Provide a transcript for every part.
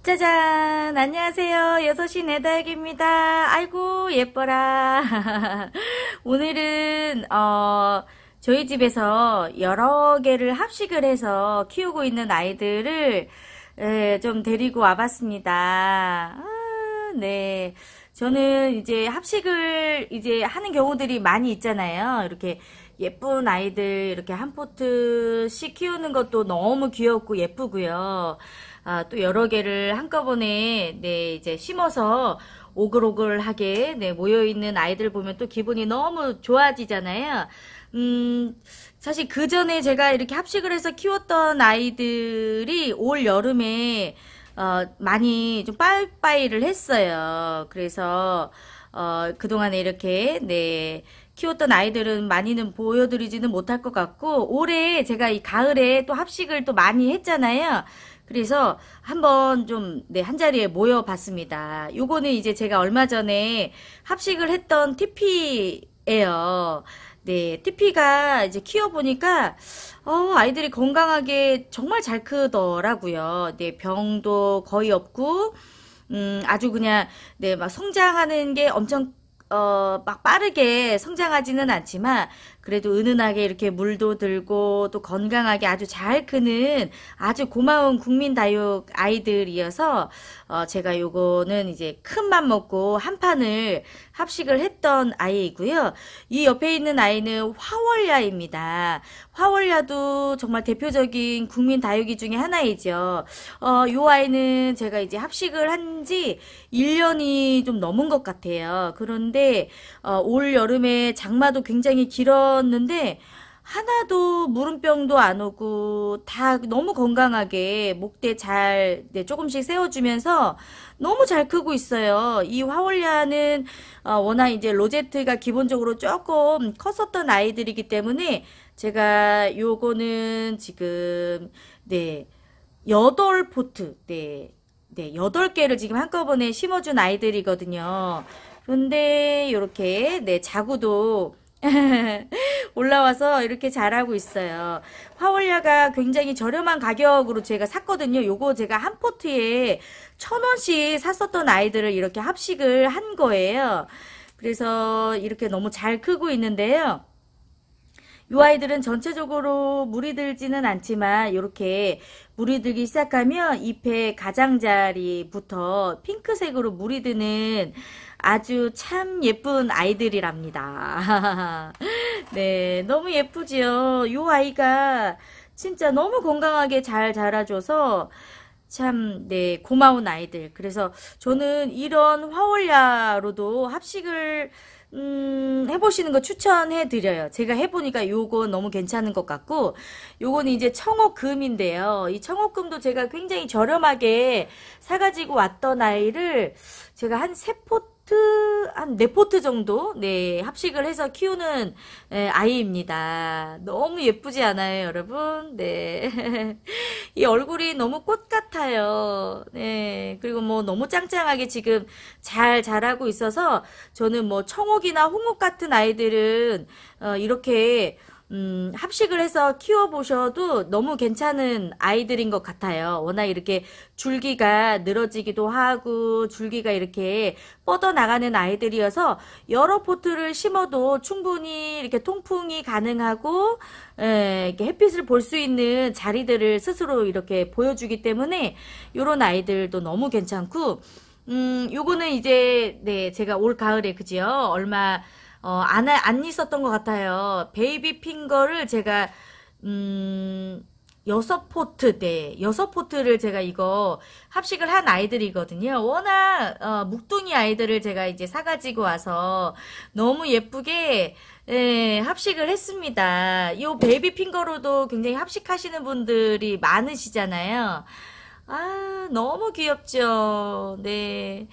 짜잔 안녕하세요 6시 내닭입니다 아이고 예뻐라 오늘은 어 저희 집에서 여러 개를 합식을 해서 키우고 있는 아이들을 예, 좀 데리고 와봤습니다 아, 네 저는 이제 합식을 이제 하는 경우들이 많이 있잖아요 이렇게 예쁜 아이들 이렇게 한 포트씩 키우는 것도 너무 귀엽고 예쁘고요 아, 또 여러 개를 한꺼번에 네 이제 심어서 오글오글하게 네 모여 있는 아이들 보면 또 기분이 너무 좋아지잖아요. 음 사실 그 전에 제가 이렇게 합식을 해서 키웠던 아이들이 올 여름에 어, 많이 좀 빠이빠이를 했어요. 그래서 어, 그동안에 이렇게 네 키웠던 아이들은 많이는 보여드리지는 못할 것 같고 올해 제가 이 가을에 또 합식을 또 많이 했잖아요. 그래서 한번 좀, 네, 한 자리에 모여봤습니다. 요거는 이제 제가 얼마 전에 합식을 했던 t p 에요 네, TP가 이제 키워보니까, 어, 아이들이 건강하게 정말 잘 크더라고요. 네, 병도 거의 없고, 음, 아주 그냥, 네, 막 성장하는 게 엄청 어, 막 빠르게 성장하지는 않지만 그래도 은은하게 이렇게 물도 들고 또 건강하게 아주 잘 크는 아주 고마운 국민 다육 아이들이어서 어 제가 요거는 이제 큰 맘 먹고 한 판을 합식을 했던 아이이고요. 이 옆에 있는 아이는 화월야입니다. 화월야도 정말 대표적인 국민 다육이 중에 하나이죠. 어, 요 아이는 제가 이제 합식을 한 지 1년이 좀 넘은 것 같아요. 그런데 어, 올 여름에 장마도 굉장히 길어 갔었는데 하나도 물음병도 안 오고 다 너무 건강하게 목대 잘 네, 조금씩 세워주면서 너무 잘 크고 있어요. 이 화월야는 어, 워낙 이제 로제트가 기본적으로 조금 컸었던 아이들이기 때문에 제가 요거는 지금 네 여덟 포트 네, 네 여덟 개를 지금 한꺼번에 심어준 아이들이거든요. 그데 이렇게 네 자구도 올라와서 이렇게 잘하고 있어요. 화월야가 굉장히 저렴한 가격으로 제가 샀거든요. 요거 제가 한 포트에 천 원씩 샀었던 아이들을 이렇게 합식을 한 거예요. 그래서 이렇게 너무 잘 크고 있는데요. 이 아이들은 전체적으로 물이 들지는 않지만 이렇게 물이 들기 시작하면 잎의 가장자리부터 핑크색으로 물이 드는 아주 참 예쁜 아이들이랍니다. 네, 너무 예쁘지요. 이 아이가 진짜 너무 건강하게 잘 자라줘서 참, 네, 고마운 아이들. 그래서 저는 이런 화월야로도 합식을 음, 해보시는 거 추천해 드려요. 제가 해보니까 요건 너무 괜찮은 것 같고, 요건 이제 청어금인데요이청어금도 제가 굉장히 저렴하게 사가지고 왔던 아이를 제가 한 세포 한네포트 네 정도 네 합식을 해서 키우는 네, 아이입니다. 너무 예쁘지 않아요 여러분? 네. 이 얼굴이 너무 꽃 같아요. 네. 그리고 뭐 너무 짱짱하게 지금 잘 자라고 있어서 저는 뭐 청옥이나 홍옥 같은 아이들은 어, 이렇게 음, 합식을 해서 키워보셔도 너무 괜찮은 아이들인 것 같아요. 워낙 이렇게 줄기가 늘어지기도 하고, 줄기가 이렇게 뻗어나가는 아이들이어서 여러 포트를 심어도 충분히 이렇게 통풍이 가능하고, 에, 예, 이렇게 햇빛을 볼 수 있는 자리들을 스스로 이렇게 보여주기 때문에, 요런 아이들도 너무 괜찮고, 음, 요거는 이제, 네, 제가 올 가을에, 그지요? 얼마, 어, 안, 안 있었던 것 같아요. 베이비 핑거를 제가, 음, 여섯 포트 때, 네, 여섯 포트를 제가 이거 합식을 한 아이들이거든요. 워낙, 어, 묵둥이 아이들을 제가 이제 사가지고 와서 너무 예쁘게, 예, 합식을 했습니다. 요 베이비 핑거로도 굉장히 합식하시는 분들이 많으시잖아요. 아, 너무 귀엽죠. 네.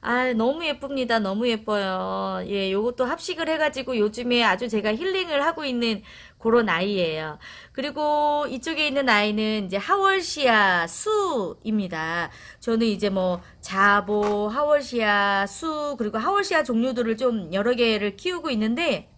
아, 너무 예쁩니다. 너무 예뻐요. 예, 요것도 합식을 해가지고 요즘에 아주 제가 힐링을 하고 있는 그런 아이예요. 그리고 이쪽에 있는 아이는 이제 하월시아 수입니다. 저는 이제 뭐 자보, 하월시아 수, 그리고 하월시아 종류들을 좀 여러 개를 키우고 있는데,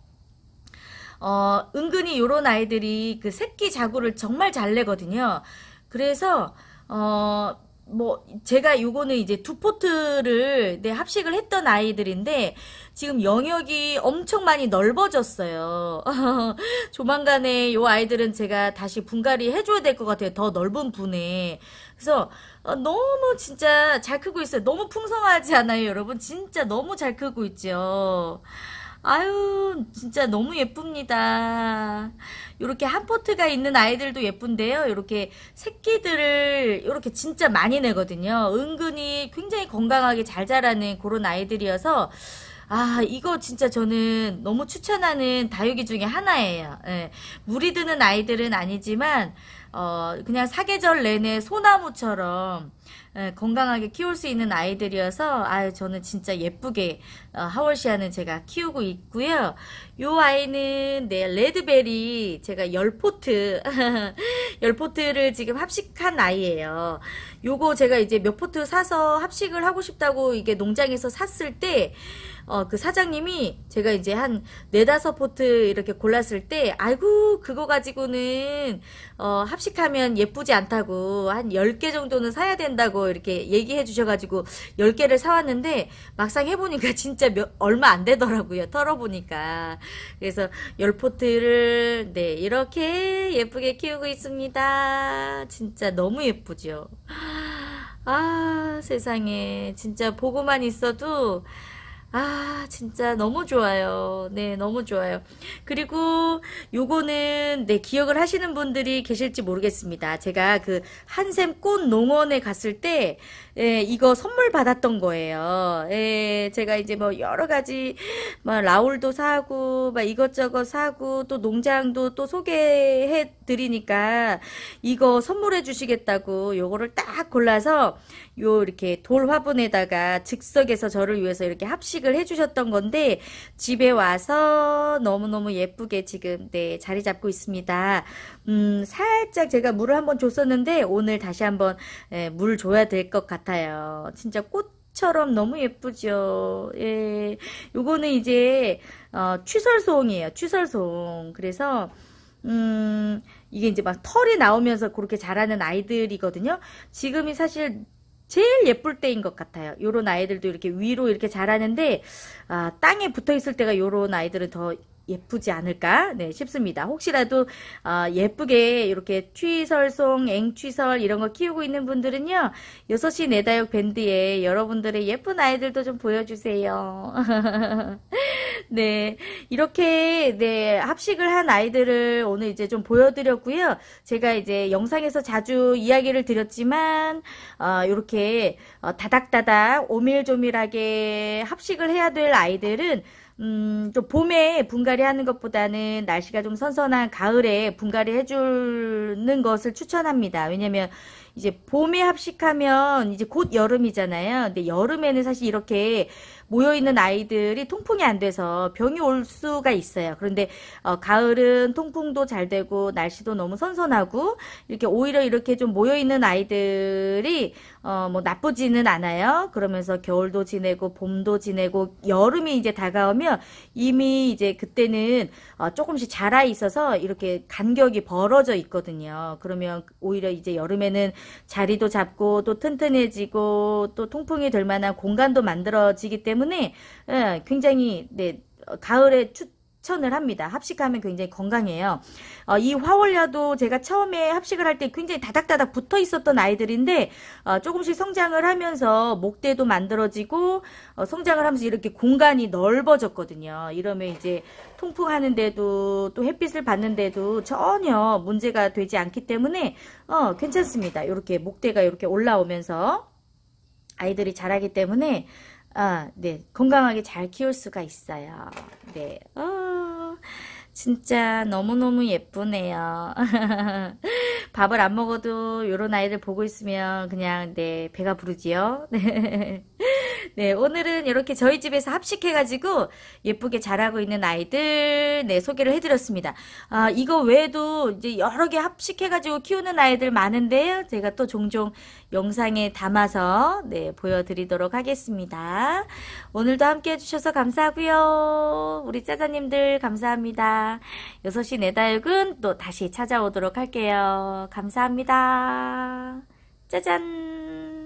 어, 은근히 요런 아이들이 그 새끼 자구를 정말 잘 내거든요. 그래서, 어, 뭐 제가 요거는 이제 두 포트를 네, 합식을 했던 아이들인데 지금 영역이 엄청 많이 넓어졌어요. 조만간에 요 아이들은 제가 다시 분갈이 해줘야 될 것 같아요. 더 넓은 분에. 그래서 어, 너무 진짜 잘 크고 있어요. 너무 풍성하지 않아요, 여러분? 진짜 너무 잘 크고 있죠. 아유 진짜 너무 예쁩니다. 이렇게 한 포트가 있는 아이들도 예쁜데요. 이렇게 새끼들을 이렇게 진짜 많이 내거든요. 은근히 굉장히 건강하게 잘 자라는 그런 아이들이어서 아 이거 진짜 저는 너무 추천하는 다육이 중에 하나예요. 예. 물이 드는 아이들은 아니지만 어, 그냥 사계절 내내 소나무처럼 예, 건강하게 키울 수 있는 아이들이어서 아 저는 진짜 예쁘게 어, 하월시아는 제가 키우고 있고요. 요 아이는 네, 레드베리 제가 열포트 열포트를 지금 합식한 아이예요. 요거 제가 이제 몇 포트 사서 합식을 하고 싶다고 이게 농장에서 샀을 때 어, 그 사장님이 제가 이제 한 네다섯 포트 이렇게 골랐을 때 아이고 그거 가지고는 어, 합 합식하면 예쁘지 않다고 한 10개 정도는 사야 된다고 이렇게 얘기해 주셔가지고 10개를 사왔는데 막상 해보니까 진짜 몇, 얼마 안 되더라고요. 털어보니까. 그래서 열포트를 네, 이렇게 예쁘게 키우고 있습니다. 진짜 너무 예쁘죠. 아, 세상에. 진짜 보고만 있어도 아 진짜 너무 좋아요 네 너무 좋아요 그리고 요거는 네 기억을 하시는 분들이 계실지 모르겠습니다 제가 그 한샘 꽃 농원에 갔을 때 예, 이거 선물 받았던 거예요 예, 제가 이제 뭐 여러 가지 막 라울도 사고 막 이것저것 사고 또 농장도 또 소개해 드리니까 이거 선물해 주시겠다고 요거를 딱 골라서 요 이렇게 돌 화분에다가 즉석에서 저를 위해서 이렇게 합시 장식을 해주셨던 건데 집에 와서 너무너무 예쁘게 지금 네 자리 잡고 있습니다. 음 살짝 제가 물을 한번 줬었는데 오늘 다시 한번 예, 물 줘야 될 것 같아요. 진짜 꽃 처럼 너무 예쁘죠. 예. 요거는 이제 어, 취설송이에요. 취설송. 그래서 음 이게 이제 막 털이 나오면서 그렇게 자라는 아이들이거든요. 지금이 사실 제일 예쁠 때인 것 같아요. 요런 아이들도 이렇게 위로 이렇게 자라는데 아, 땅에 붙어 있을 때가 요런 아이들은 더 예쁘지 않을까 네, 싶습니다. 혹시라도 어, 예쁘게 이렇게 취설송, 앵취설 이런 거 키우고 있는 분들은요. 6시 내다육 밴드에 여러분들의 예쁜 아이들도 좀 보여주세요. 네, 이렇게 네 합식을 한 아이들을 오늘 이제 좀 보여드렸고요. 제가 이제 영상에서 자주 이야기를 드렸지만 어, 이렇게 어, 다닥다닥 오밀조밀하게 합식을 해야 될 아이들은 음, 또 봄에 분갈이 하는 것보다는 날씨가 좀 선선한 가을에 분갈이 해주는 것을 추천합니다. 왜냐면 이제 봄에 합식하면 이제 곧 여름이잖아요. 근데 여름에는 사실 이렇게 모여있는 아이들이 통풍이 안 돼서 병이 올 수가 있어요. 그런데 어, 가을은 통풍도 잘 되고 날씨도 너무 선선하고 이렇게 오히려 이렇게 좀 모여있는 아이들이 어, 뭐 나쁘지는 않아요. 그러면서 겨울도 지내고 봄도 지내고 여름이 이제 다가오면 이미 이제 그때는 어, 조금씩 자라 있어서 이렇게 간격이 벌어져 있거든요. 그러면 오히려 이제 여름에는 자리도 잡고 또 튼튼해지고 또 통풍이 될 만한 공간도 만들어지기 때문에 예, 굉장히 네, 가을에 춥 추천을 합니다. 합식하면 굉장히 건강해요. 어, 이 화월야도 제가 처음에 합식을 할 때 굉장히 다닥다닥 붙어 있었던 아이들인데 어, 조금씩 성장을 하면서 목대도 만들어지고 어, 성장을 하면서 이렇게 공간이 넓어졌거든요. 이러면 이제 통풍하는데도 또 햇빛을 받는데도 전혀 문제가 되지 않기 때문에 어, 괜찮습니다. 이렇게 목대가 이렇게 올라오면서 아이들이 자라기 때문에 아, 네, 건강하게 잘 키울 수가 있어요. 네. 어. 진짜 너무너무 예쁘네요. 밥을 안 먹어도 요런 아이들 보고 있으면 그냥 네 배가 부르지요. 네, 오늘은 이렇게 저희 집에서 합식해가지고 예쁘게 자라고 있는 아이들, 네, 소개를 해드렸습니다. 아, 이거 외에도 이제 여러 개 합식해가지고 키우는 아이들 많은데요. 제가 또 종종 영상에 담아서, 네, 보여드리도록 하겠습니다. 오늘도 함께 해주셔서 감사하고요 우리 짜자님들 감사합니다. 6시 내다육은 또 다시 찾아오도록 할게요. 감사합니다. 짜잔!